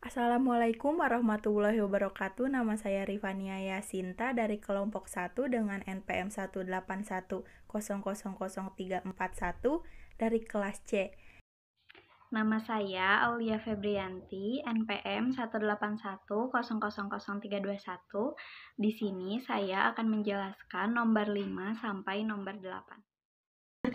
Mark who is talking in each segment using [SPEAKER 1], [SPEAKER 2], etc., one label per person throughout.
[SPEAKER 1] Assalamualaikum warahmatullahi wabarakatuh. Nama saya Rifania Yasinta dari kelompok 1 dengan NPM 181000341
[SPEAKER 2] dari kelas C. Nama saya Aulia Febrianti, NPM 181000321. Di sini saya akan menjelaskan nomor 5 sampai nomor 8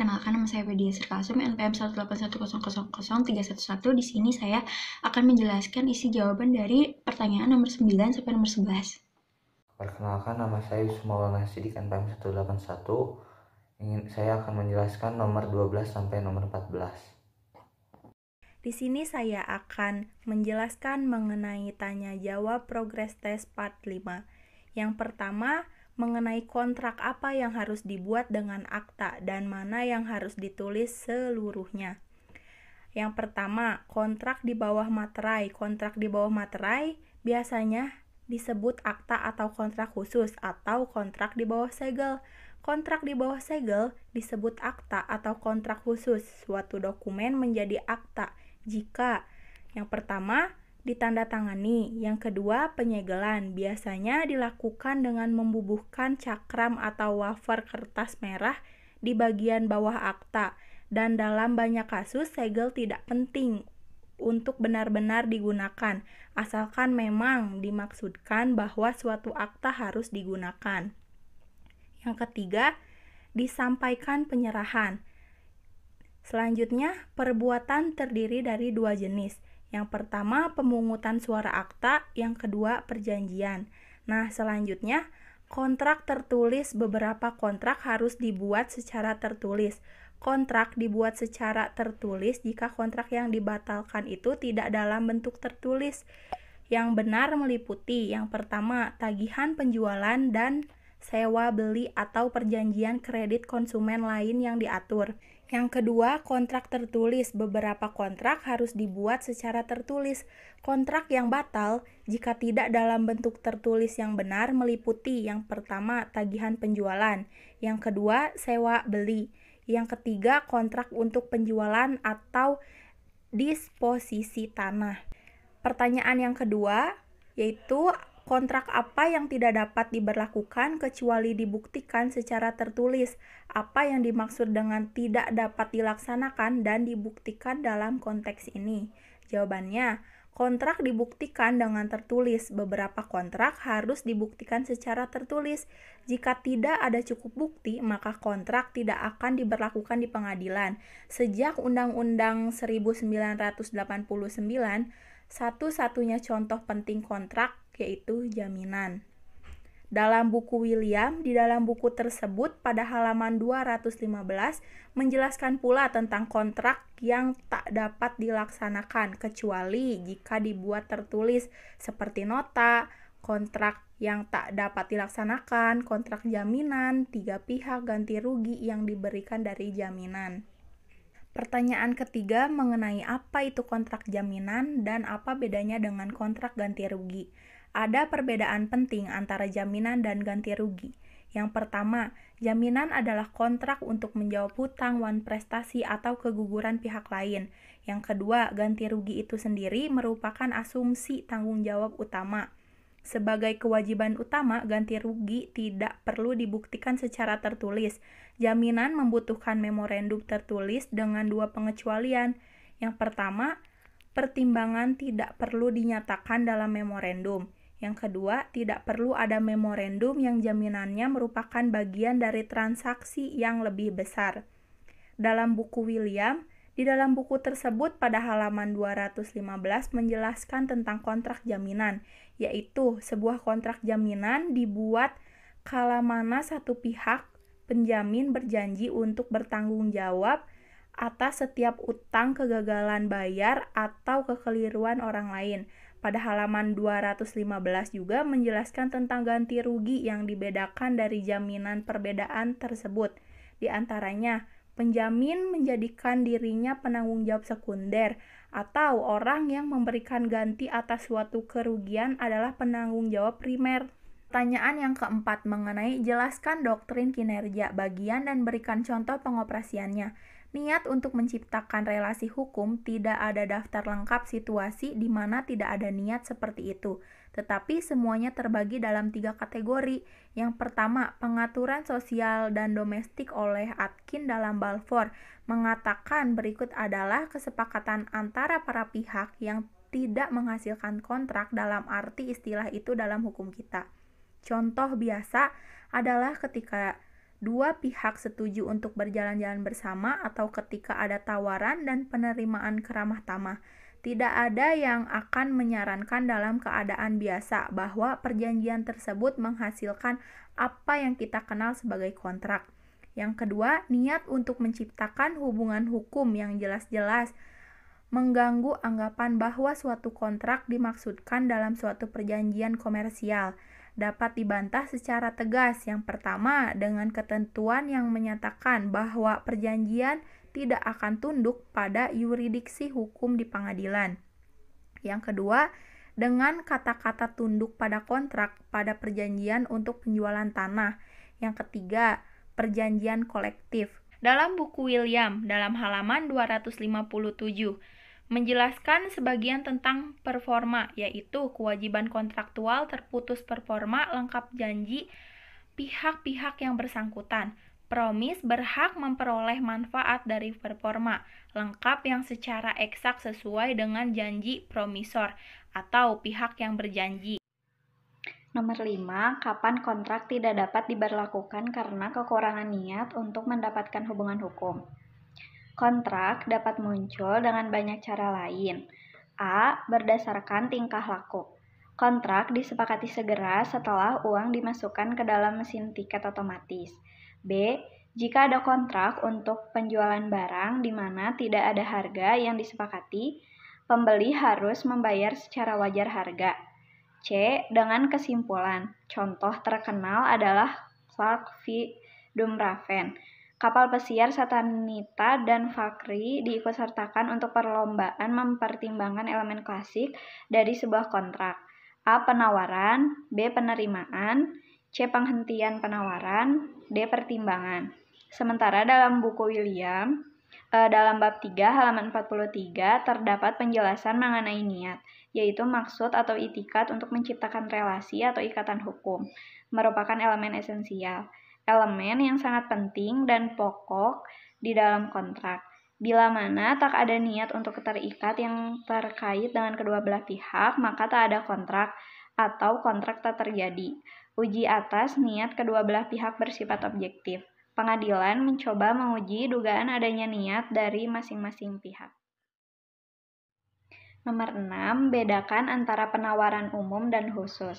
[SPEAKER 3] perkenalkan nama saya Bedia Sirkasum NPM 18100311 Di sini saya akan menjelaskan isi jawaban dari pertanyaan nomor 9 sampai nomor 11.
[SPEAKER 4] Perkenalkan nama saya Yusuf Sidik NPM 181. Ingin saya akan menjelaskan nomor 12 sampai nomor 14.
[SPEAKER 1] Di sini saya akan menjelaskan mengenai tanya jawab progres tes part 5. Yang pertama, mengenai kontrak apa yang harus dibuat dengan akta dan mana yang harus ditulis seluruhnya. Yang pertama, kontrak di bawah materai. Kontrak di bawah materai biasanya disebut akta atau kontrak khusus atau kontrak di bawah segel. Kontrak di bawah segel disebut akta atau kontrak khusus. Suatu dokumen menjadi akta jika yang pertama, ditandatangani. Yang kedua, penyegelan biasanya dilakukan dengan membubuhkan cakram atau wafer kertas merah di bagian bawah akta dan dalam banyak kasus segel tidak penting untuk benar-benar digunakan asalkan memang dimaksudkan bahwa suatu akta harus digunakan. Yang ketiga, disampaikan penyerahan. Selanjutnya, perbuatan terdiri dari dua jenis yang pertama pemungutan suara akta, yang kedua perjanjian. Nah, selanjutnya kontrak tertulis beberapa kontrak harus dibuat secara tertulis. Kontrak dibuat secara tertulis jika kontrak yang dibatalkan itu tidak dalam bentuk tertulis. Yang benar meliputi yang pertama tagihan penjualan dan sewa beli atau perjanjian kredit konsumen lain yang diatur. Yang kedua, kontrak tertulis. Beberapa kontrak harus dibuat secara tertulis. Kontrak yang batal jika tidak dalam bentuk tertulis yang benar meliputi yang pertama, tagihan penjualan, yang kedua, sewa beli, yang ketiga, kontrak untuk penjualan atau disposisi tanah. Pertanyaan yang kedua yaitu kontrak apa yang tidak dapat diberlakukan kecuali dibuktikan secara tertulis apa yang dimaksud dengan tidak dapat dilaksanakan dan dibuktikan dalam konteks ini? Jawabannya, kontrak dibuktikan dengan tertulis. Beberapa kontrak harus dibuktikan secara tertulis. Jika tidak ada cukup bukti, maka kontrak tidak akan diberlakukan di pengadilan. Sejak Undang-Undang 1989, satu-satunya contoh penting kontrak yaitu jaminan. Dalam buku William, di dalam buku tersebut pada halaman 215 menjelaskan pula tentang kontrak yang tak dapat dilaksanakan kecuali jika dibuat tertulis seperti nota, kontrak yang tak dapat dilaksanakan, kontrak jaminan, tiga pihak ganti rugi yang diberikan dari jaminan. Pertanyaan ketiga mengenai apa itu kontrak jaminan dan apa bedanya dengan kontrak ganti rugi. Ada perbedaan penting antara jaminan dan ganti rugi. Yang pertama, jaminan adalah kontrak untuk menjawab hutang, wan prestasi, atau keguguran pihak lain. Yang kedua, ganti rugi itu sendiri merupakan asumsi tanggung jawab utama. Sebagai kewajiban utama, ganti rugi tidak perlu dibuktikan secara tertulis. Jaminan membutuhkan memorandum tertulis dengan dua pengecualian. Yang pertama, pertimbangan tidak perlu dinyatakan dalam memorandum. Yang kedua, tidak perlu ada memorandum yang jaminannya merupakan bagian dari transaksi yang lebih besar. Dalam buku William, di dalam buku tersebut pada halaman 215 menjelaskan tentang kontrak jaminan, yaitu sebuah kontrak jaminan dibuat kala mana satu pihak penjamin berjanji untuk bertanggung jawab atas setiap utang kegagalan bayar atau kekeliruan orang lain pada halaman 215 juga menjelaskan tentang ganti rugi yang dibedakan dari jaminan perbedaan tersebut. Di antaranya, penjamin menjadikan dirinya penanggung jawab sekunder atau orang yang memberikan ganti atas suatu kerugian adalah penanggung jawab primer. Pertanyaan yang keempat mengenai jelaskan doktrin kinerja bagian dan berikan contoh pengoperasiannya. Niat untuk menciptakan relasi hukum tidak ada daftar lengkap situasi di mana tidak ada niat seperti itu, tetapi semuanya terbagi dalam tiga kategori. Yang pertama, pengaturan sosial dan domestik oleh Atkin dalam Balfour mengatakan berikut adalah kesepakatan antara para pihak yang tidak menghasilkan kontrak dalam arti istilah itu dalam hukum kita. Contoh biasa adalah ketika dua pihak setuju untuk berjalan-jalan bersama atau ketika ada tawaran dan penerimaan keramah tamah. Tidak ada yang akan menyarankan dalam keadaan biasa bahwa perjanjian tersebut menghasilkan apa yang kita kenal sebagai kontrak. Yang kedua, niat untuk menciptakan hubungan hukum yang jelas-jelas mengganggu anggapan bahwa suatu kontrak dimaksudkan dalam suatu perjanjian komersial dapat dibantah secara tegas. Yang pertama, dengan ketentuan yang menyatakan bahwa perjanjian tidak akan tunduk pada yuridiksi hukum di pengadilan. Yang kedua, dengan kata-kata tunduk pada kontrak pada perjanjian untuk penjualan tanah. Yang ketiga, perjanjian kolektif. Dalam buku William, dalam halaman 257, menjelaskan sebagian tentang performa, yaitu kewajiban kontraktual terputus performa lengkap janji pihak-pihak yang bersangkutan. Promis berhak memperoleh manfaat dari performa lengkap yang secara eksak sesuai dengan janji promisor atau pihak yang berjanji.
[SPEAKER 2] Nomor 5, kapan kontrak tidak dapat diberlakukan karena kekurangan niat untuk mendapatkan hubungan hukum. Kontrak dapat muncul dengan banyak cara lain. A. Berdasarkan tingkah laku. Kontrak disepakati segera setelah uang dimasukkan ke dalam mesin tiket otomatis. B. Jika ada kontrak untuk penjualan barang di mana tidak ada harga yang disepakati, pembeli harus membayar secara wajar harga. C. Dengan kesimpulan. Contoh terkenal adalah Clark v. Dumraven Kapal pesiar Satanita dan Fakri diikutsertakan untuk perlombaan mempertimbangkan elemen klasik dari sebuah kontrak. A. Penawaran B. Penerimaan C. Penghentian penawaran D. Pertimbangan Sementara dalam buku William, eh, dalam bab 3 halaman 43 terdapat penjelasan mengenai niat, yaitu maksud atau itikat untuk menciptakan relasi atau ikatan hukum, merupakan elemen esensial elemen yang sangat penting dan pokok di dalam kontrak. Bila mana tak ada niat untuk terikat yang terkait dengan kedua belah pihak, maka tak ada kontrak atau kontrak tak terjadi. Uji atas niat kedua belah pihak bersifat objektif. Pengadilan mencoba menguji dugaan adanya niat dari masing-masing pihak. Nomor 6, bedakan antara penawaran umum dan khusus.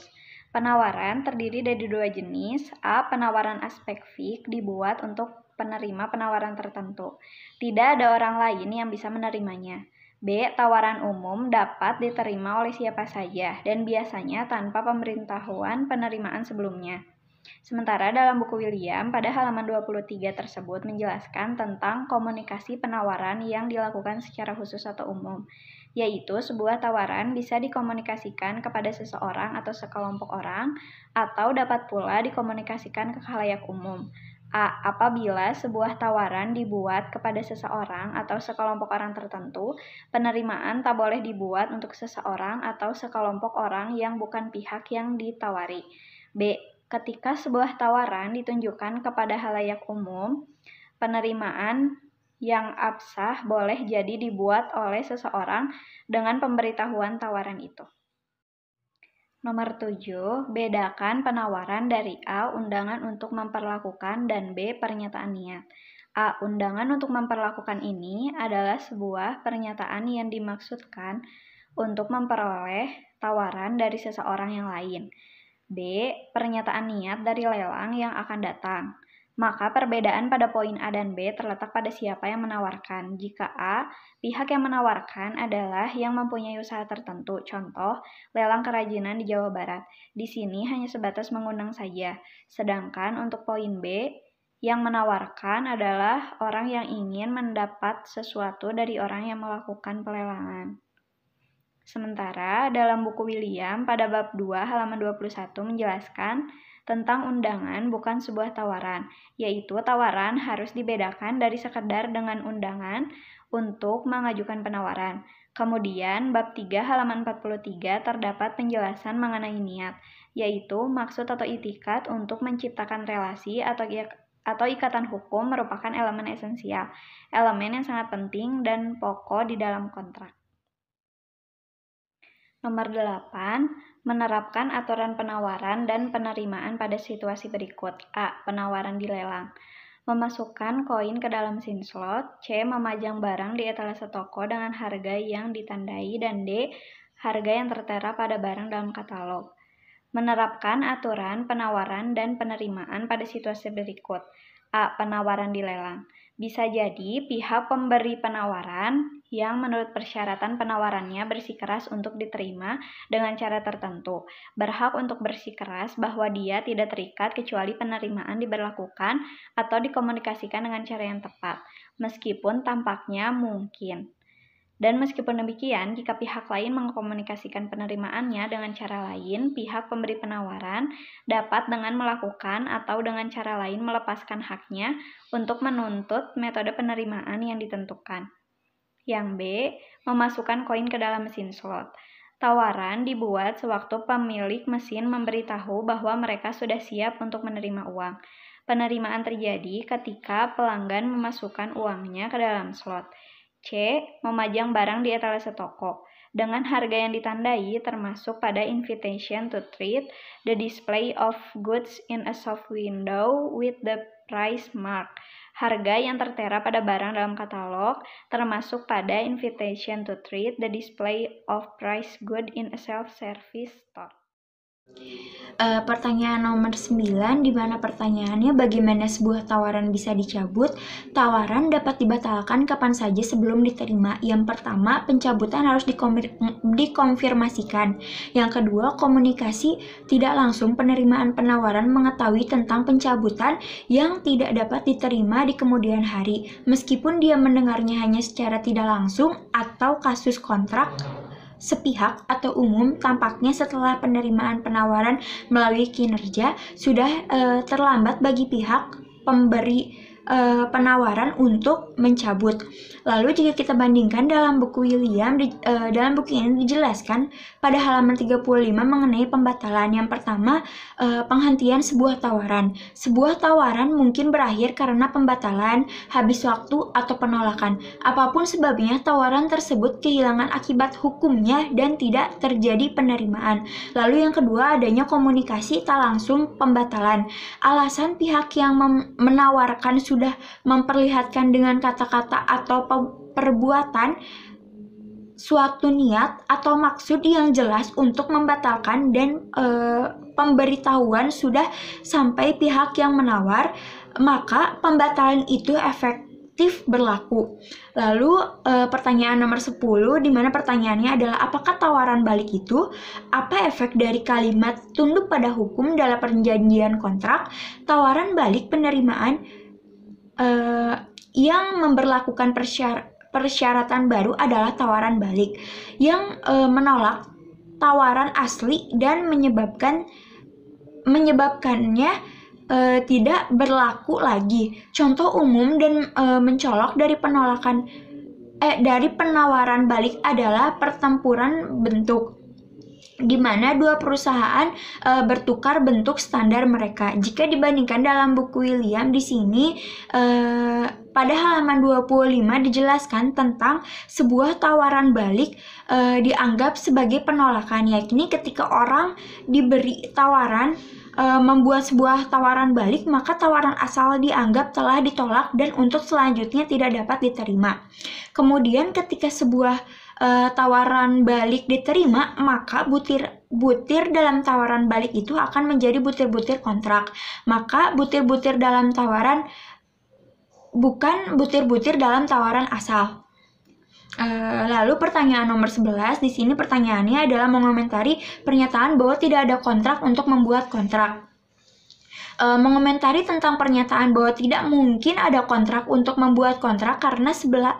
[SPEAKER 2] Penawaran terdiri dari dua jenis. A. Penawaran aspek fik dibuat untuk penerima penawaran tertentu. Tidak ada orang lain yang bisa menerimanya. B. Tawaran umum dapat diterima oleh siapa saja dan biasanya tanpa pemberitahuan penerimaan sebelumnya. Sementara dalam buku William pada halaman 23 tersebut menjelaskan tentang komunikasi penawaran yang dilakukan secara khusus atau umum yaitu sebuah tawaran bisa dikomunikasikan kepada seseorang atau sekelompok orang, atau dapat pula dikomunikasikan ke khalayak umum. A. Apabila sebuah tawaran dibuat kepada seseorang atau sekelompok orang tertentu, penerimaan tak boleh dibuat untuk seseorang atau sekelompok orang yang bukan pihak yang ditawari. B. Ketika sebuah tawaran ditunjukkan kepada halayak umum, penerimaan yang absah boleh jadi dibuat oleh seseorang dengan pemberitahuan tawaran itu. Nomor 7, bedakan penawaran dari A. Undangan untuk memperlakukan dan B. Pernyataan niat. A. Undangan untuk memperlakukan ini adalah sebuah pernyataan yang dimaksudkan untuk memperoleh tawaran dari seseorang yang lain. B. Pernyataan niat dari lelang yang akan datang. Maka perbedaan pada poin A dan B terletak pada siapa yang menawarkan. Jika A, pihak yang menawarkan adalah yang mempunyai usaha tertentu, contoh lelang kerajinan di Jawa Barat. Di sini hanya sebatas mengundang saja. Sedangkan untuk poin B, yang menawarkan adalah orang yang ingin mendapat sesuatu dari orang yang melakukan pelelangan. Sementara dalam buku William pada bab 2 halaman 21 menjelaskan tentang undangan bukan sebuah tawaran, yaitu tawaran harus dibedakan dari sekedar dengan undangan untuk mengajukan penawaran. Kemudian, bab 3 halaman 43 terdapat penjelasan mengenai niat, yaitu maksud atau itikat untuk menciptakan relasi atau atau ikatan hukum merupakan elemen esensial, elemen yang sangat penting dan pokok di dalam kontrak. Nomor 8, menerapkan aturan penawaran dan penerimaan pada situasi berikut. A. Penawaran dilelang. Memasukkan koin ke dalam sin slot. C. Memajang barang di etalase toko dengan harga yang ditandai. Dan D. Harga yang tertera pada barang dalam katalog. Menerapkan aturan penawaran dan penerimaan pada situasi berikut. A. Penawaran dilelang. Bisa jadi pihak pemberi penawaran yang menurut persyaratan penawarannya bersikeras untuk diterima dengan cara tertentu, berhak untuk bersikeras bahwa dia tidak terikat kecuali penerimaan diberlakukan atau dikomunikasikan dengan cara yang tepat, meskipun tampaknya mungkin. Dan meskipun demikian, jika pihak lain mengkomunikasikan penerimaannya dengan cara lain, pihak pemberi penawaran dapat dengan melakukan atau dengan cara lain melepaskan haknya untuk menuntut metode penerimaan yang ditentukan. Yang B, memasukkan koin ke dalam mesin slot. Tawaran dibuat sewaktu pemilik mesin memberitahu bahwa mereka sudah siap untuk menerima uang. Penerimaan terjadi ketika pelanggan memasukkan uangnya ke dalam slot. C. Memajang barang di etalase toko dengan harga yang ditandai termasuk pada invitation to treat the display of goods in a soft window with the price mark. Harga yang tertera pada barang dalam katalog termasuk pada invitation to treat the display of price good in a self-service store.
[SPEAKER 3] Uh, pertanyaan nomor 9 di mana pertanyaannya bagaimana sebuah tawaran bisa dicabut? Tawaran dapat dibatalkan kapan saja sebelum diterima. Yang pertama, pencabutan harus dikonfirmasikan. Yang kedua, komunikasi tidak langsung penerimaan penawaran mengetahui tentang pencabutan yang tidak dapat diterima di kemudian hari meskipun dia mendengarnya hanya secara tidak langsung atau kasus kontrak sepihak atau umum tampaknya setelah penerimaan penawaran melalui kinerja sudah e, terlambat bagi pihak pemberi uh, penawaran untuk mencabut. Lalu jika kita bandingkan dalam buku William di, uh, dalam buku ini dijelaskan pada halaman 35 mengenai pembatalan yang pertama uh, penghentian sebuah tawaran. Sebuah tawaran mungkin berakhir karena pembatalan, habis waktu atau penolakan. Apapun sebabnya tawaran tersebut kehilangan akibat hukumnya dan tidak terjadi penerimaan. Lalu yang kedua adanya komunikasi tak langsung pembatalan. Alasan pihak yang menawarkan sudah sudah memperlihatkan dengan kata-kata atau perbuatan suatu niat atau maksud yang jelas untuk membatalkan dan e, pemberitahuan sudah sampai pihak yang menawar, maka pembatalan itu efektif berlaku. Lalu e, pertanyaan nomor 10 di mana pertanyaannya adalah apakah tawaran balik itu apa efek dari kalimat tunduk pada hukum dalam perjanjian kontrak, tawaran balik penerimaan uh, yang memperlakukan persyar persyaratan baru adalah tawaran balik yang uh, menolak tawaran asli dan menyebabkan menyebabkannya e, tidak berlaku lagi. Contoh umum dan e, mencolok dari penolakan eh dari penawaran balik adalah pertempuran bentuk di mana dua perusahaan e, bertukar bentuk standar mereka. Jika dibandingkan dalam buku William di sini e, pada halaman 25 dijelaskan tentang sebuah tawaran balik e, dianggap sebagai penolakan yakni ketika orang diberi tawaran e, membuat sebuah tawaran balik, maka tawaran asal dianggap telah ditolak dan untuk selanjutnya tidak dapat diterima. Kemudian ketika sebuah e, tawaran balik diterima, maka butir butir dalam tawaran balik itu akan menjadi butir-butir kontrak. Maka butir-butir dalam tawaran bukan butir-butir dalam tawaran asal. Eh, lalu pertanyaan nomor 11 di sini pertanyaannya adalah mengomentari pernyataan bahwa tidak ada kontrak untuk membuat kontrak. Uh, mengomentari tentang pernyataan bahwa tidak mungkin ada kontrak untuk membuat kontrak karena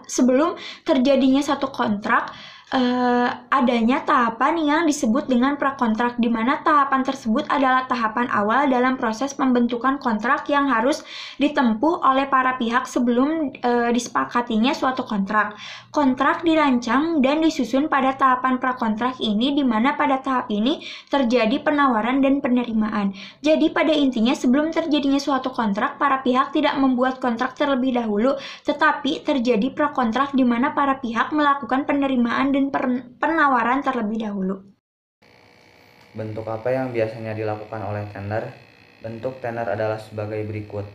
[SPEAKER 3] sebelum terjadinya satu kontrak uh, adanya tahapan yang disebut dengan prakontrak di mana tahapan tersebut adalah tahapan awal dalam proses pembentukan kontrak yang harus ditempuh oleh para pihak sebelum uh, disepakatinya suatu kontrak. Kontrak dirancang dan disusun pada tahapan prakontrak ini di mana pada tahap ini terjadi penawaran dan penerimaan. Jadi pada intinya sebelum terjadinya suatu kontrak para pihak tidak membuat kontrak terlebih dahulu tetapi terjadi prakontrak di mana para pihak melakukan penerimaan dan penawaran terlebih dahulu.
[SPEAKER 4] Bentuk apa yang biasanya dilakukan oleh tender? Bentuk tender adalah sebagai berikut.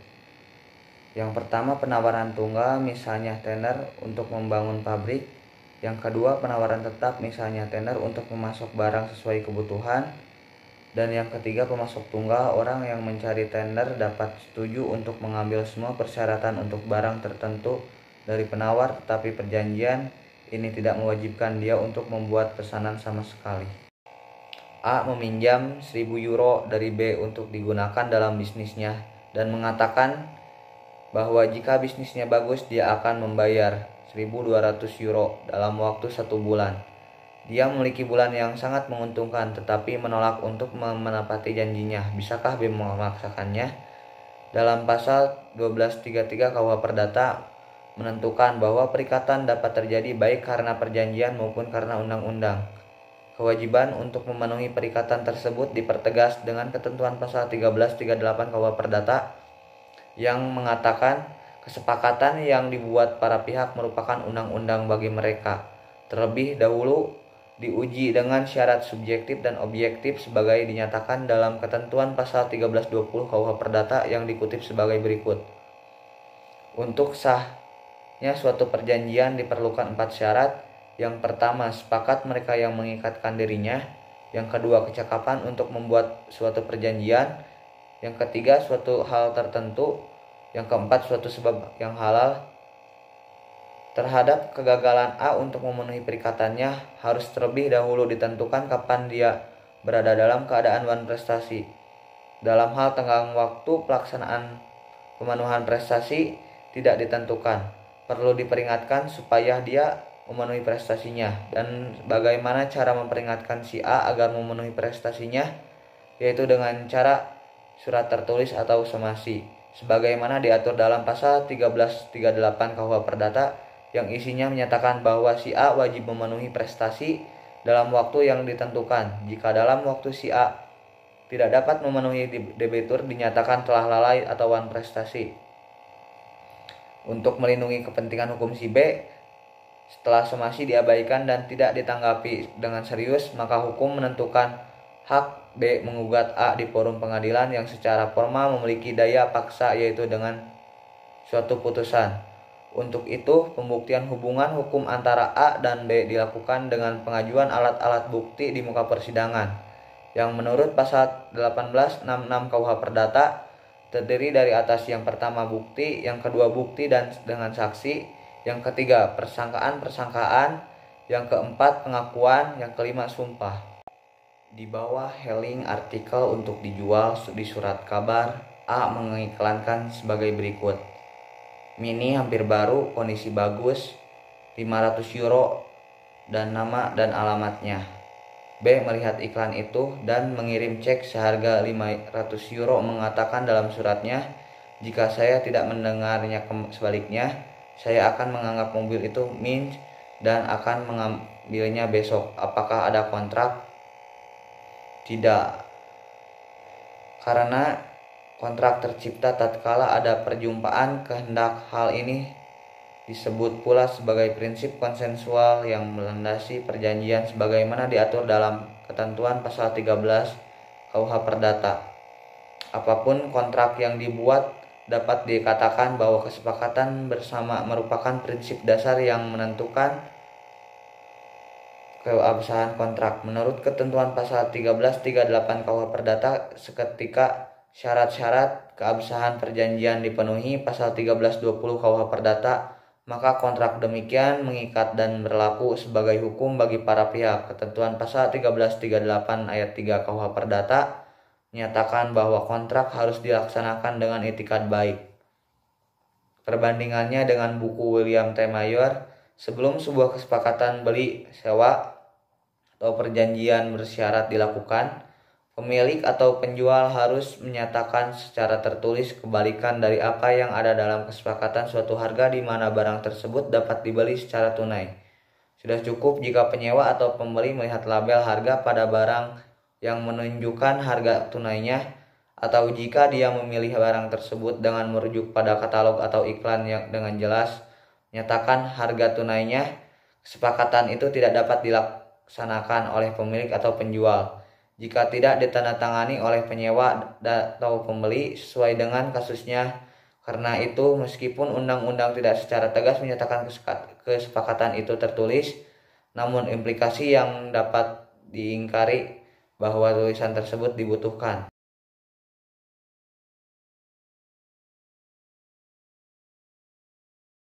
[SPEAKER 4] Yang pertama penawaran tunggal misalnya tender untuk membangun pabrik. Yang kedua penawaran tetap misalnya tender untuk memasok barang sesuai kebutuhan. Dan yang ketiga pemasok tunggal orang yang mencari tender dapat setuju untuk mengambil semua persyaratan untuk barang tertentu dari penawar tetapi perjanjian ini tidak mewajibkan dia untuk membuat pesanan sama sekali. A meminjam 1000 euro dari B untuk digunakan dalam bisnisnya dan mengatakan bahwa jika bisnisnya bagus dia akan membayar 1200 euro dalam waktu satu bulan. Dia memiliki bulan yang sangat menguntungkan tetapi menolak untuk menepati janjinya. Bisakah B memaksakannya? Dalam pasal 1233 KUH Perdata menentukan bahwa perikatan dapat terjadi baik karena perjanjian maupun karena undang-undang. Kewajiban untuk memenuhi perikatan tersebut dipertegas dengan ketentuan pasal 1338 KUH Perdata yang mengatakan kesepakatan yang dibuat para pihak merupakan undang-undang bagi mereka. Terlebih dahulu diuji dengan syarat subjektif dan objektif sebagai dinyatakan dalam ketentuan pasal 1320 KUH Perdata yang dikutip sebagai berikut. Untuk sah Ya, suatu perjanjian diperlukan empat syarat. Yang pertama, sepakat mereka yang mengikatkan dirinya. Yang kedua, kecakapan untuk membuat suatu perjanjian. Yang ketiga, suatu hal tertentu. Yang keempat, suatu sebab yang halal. Terhadap kegagalan A untuk memenuhi perikatannya harus terlebih dahulu ditentukan kapan dia berada dalam keadaan wan prestasi. Dalam hal tenggang waktu pelaksanaan pemenuhan prestasi tidak ditentukan perlu diperingatkan supaya dia memenuhi prestasinya dan bagaimana cara memperingatkan si A agar memenuhi prestasinya yaitu dengan cara surat tertulis atau somasi sebagaimana diatur dalam pasal 1338 KUH Perdata yang isinya menyatakan bahwa si A wajib memenuhi prestasi dalam waktu yang ditentukan. Jika dalam waktu si A tidak dapat memenuhi debitur dinyatakan telah lalai atau wan prestasi untuk melindungi kepentingan hukum si B setelah somasi diabaikan dan tidak ditanggapi dengan serius maka hukum menentukan hak B mengugat A di forum pengadilan yang secara formal memiliki daya paksa yaitu dengan suatu putusan. Untuk itu, pembuktian hubungan hukum antara A dan B dilakukan dengan pengajuan alat-alat bukti di muka persidangan yang menurut pasal 1866 KUH Perdata terdiri dari atas yang pertama bukti, yang kedua bukti dan dengan saksi, yang ketiga persangkaan-persangkaan, yang keempat pengakuan, yang kelima sumpah. Di bawah heading artikel untuk dijual di surat kabar A mengiklankan sebagai berikut. Mini hampir baru, kondisi bagus, 500 euro dan nama dan alamatnya. B. Melihat iklan itu dan mengirim cek seharga 500 euro mengatakan dalam suratnya, jika saya tidak mendengarnya sebaliknya, saya akan menganggap mobil itu mint dan akan mengambilnya besok. Apakah ada kontrak? Tidak. Karena kontrak tercipta tatkala ada perjumpaan kehendak hal ini disebut pula sebagai prinsip konsensual yang melandasi perjanjian sebagaimana diatur dalam ketentuan pasal 13 KUH Perdata. Apapun kontrak yang dibuat dapat dikatakan bahwa kesepakatan bersama merupakan prinsip dasar yang menentukan keabsahan kontrak. Menurut ketentuan pasal 1338 KUH Perdata, seketika syarat-syarat keabsahan perjanjian dipenuhi pasal 1320 KUH Perdata maka kontrak demikian mengikat dan berlaku sebagai hukum bagi para pihak. Ketentuan pasal 1338 ayat 3 KUH Perdata menyatakan bahwa kontrak harus dilaksanakan dengan etikat baik. Perbandingannya dengan buku William T. Mayor, sebelum sebuah kesepakatan beli, sewa, atau perjanjian bersyarat dilakukan, Pemilik atau penjual harus menyatakan secara tertulis kebalikan dari apa yang ada dalam kesepakatan suatu harga di mana barang tersebut dapat dibeli secara tunai. Sudah cukup jika penyewa atau pembeli melihat label harga pada barang yang menunjukkan harga tunainya atau jika dia memilih barang tersebut dengan merujuk pada katalog atau iklan yang dengan jelas menyatakan harga tunainya, kesepakatan itu tidak dapat dilaksanakan oleh pemilik atau penjual jika tidak ditandatangani oleh penyewa atau pembeli sesuai dengan kasusnya. Karena itu, meskipun undang-undang tidak secara tegas menyatakan kesepakatan itu tertulis, namun implikasi yang dapat diingkari bahwa tulisan tersebut dibutuhkan.